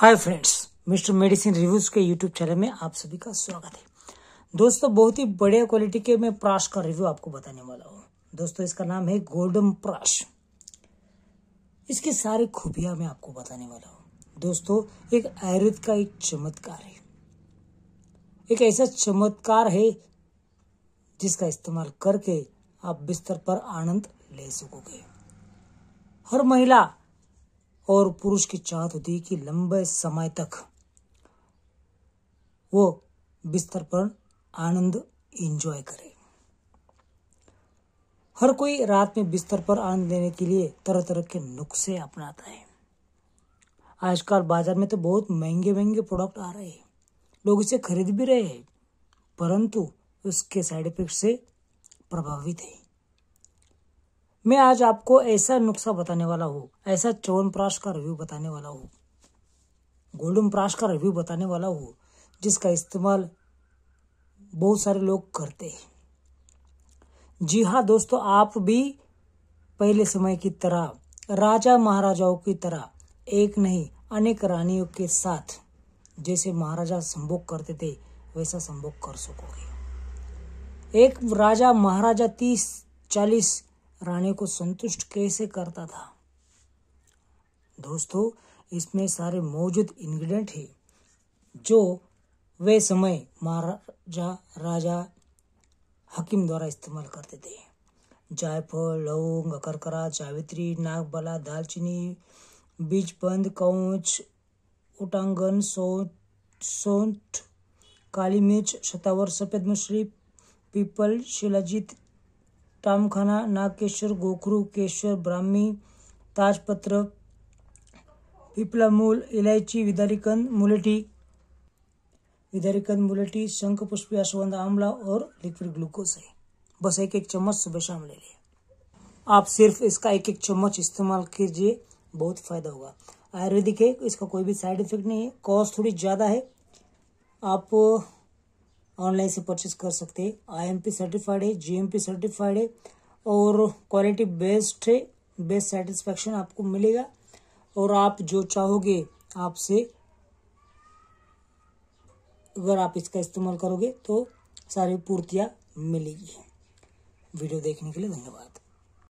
हाय friends mister medicine reviews के YouTube channel में आप सभी का स्वागत है दोस्तों बहुत ही बढ़िया क्वालिटी के मैं प्राश का रिव्यू आपको बताने वाला हूँ दोस्तों इसका नाम है गोल्डन प्राश इसकी सारी खूबियां मैं आपको बताने वाला हूँ दोस्तों एक आयुर्वेद का एक चमत्कार है एक ऐसा चमत्कार है जिसका इस्तेमाल करके आप बिस्तर पर आनंद ले सकोगे हर महिला और पुरुष की चाहत होती है कि लंबे समय तक वो बिस्तर पर आनंद एंजॉय करे हर कोई रात में बिस्तर पर आनंद लेने के लिए तरह तरह के नुस्खे अपनाता है आजकल बाजार में तो बहुत महंगे महंगे प्रोडक्ट आ रहे हैं लोग इसे खरीद भी रहे हैं परंतु उसके साइड इफेक्ट से प्रभावित है मैं आज आपको ऐसा नुस्खा बताने वाला हूँ ऐसा च्यवनप्राश का रिव्यू बताने वाला हूँ गोल्डन प्राश का रिव्यू बताने वाला हूँ जिसका इस्तेमाल बहुत सारे लोग करते हैं जी हाँ दोस्तों आप भी पहले समय की तरह राजा महाराजाओं की तरह एक नहीं अनेक रानियों के साथ जैसे महाराजा संभोग करते थे वैसा संभोग कर सकोगे एक राजा महाराजा तीस चालीस रानी को संतुष्ट कैसे करता था दोस्तों इसमें सारे मौजूद इंग्रेडिएंट है जो वे समय महाराजा राजा हकीम द्वारा इस्तेमाल करते थे जायफल लौंग अकरकरा जावित्री नागबला दालचीनी बीजबंद कौच उटांगन सो सोंठ काली मिर्च शतावर सफेद मछली पीपल शिलाजीत टामखाना नागकेश्वर गोखरू केश्वर ब्राह्मी ताजपत्र पिपलामूल इलायची विदारीकंद मुलेटी विदारीकंद मुलेटी शंख पुष्पी अश्वंद आंवला और लिक्विड ग्लूकोज है बस एक एक चम्मच सुबह शाम ले लें आप सिर्फ इसका एक एक चम्मच इस्तेमाल कीजिए बहुत फायदा होगा आयुर्वेदिक है इसका कोई भी साइड इफेक्ट नहीं है कॉस्ट थोड़ी ज़्यादा है आप ऑनलाइन से परचेस कर सकते हैं आईएमपी सर्टिफाइड है जीएमपी सर्टिफाइड है और क्वालिटी बेस्ट है बेस्ट सेटिस्फेक्शन आपको मिलेगा और आप जो चाहोगे आपसे अगर आप इसका इस्तेमाल करोगे तो सारी पूर्तियाँ मिलेगी वीडियो देखने के लिए धन्यवाद